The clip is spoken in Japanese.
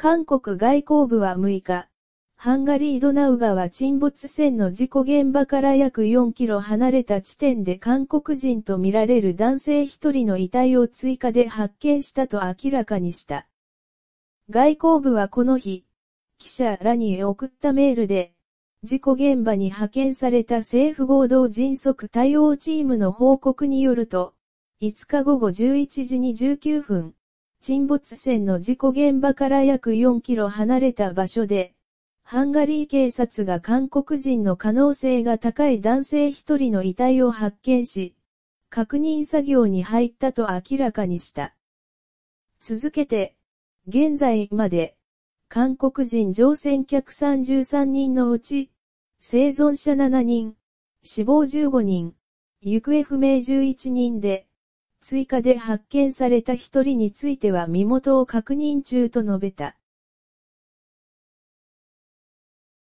韓国外交部は6日、ハンガリードナウ川沈没船の事故現場から約4キロ離れた地点で韓国人とみられる男性1人の遺体を追加で発見したと明らかにした。外交部はこの日、記者らに送ったメールで、事故現場に派遣された政府合同迅速対応チームの報告によると、5日午後11時に19分、沈没船の事故現場から約4キロ離れた場所で、ハンガリー警察が韓国人の可能性が高い男性一人の遺体を発見し、確認作業に入ったと明らかにした。続けて、現在まで、韓国人乗船客33人のうち、生存者7人、死亡15人、行方不明11人で、追加で発見された一人については身元を確認中と述べた。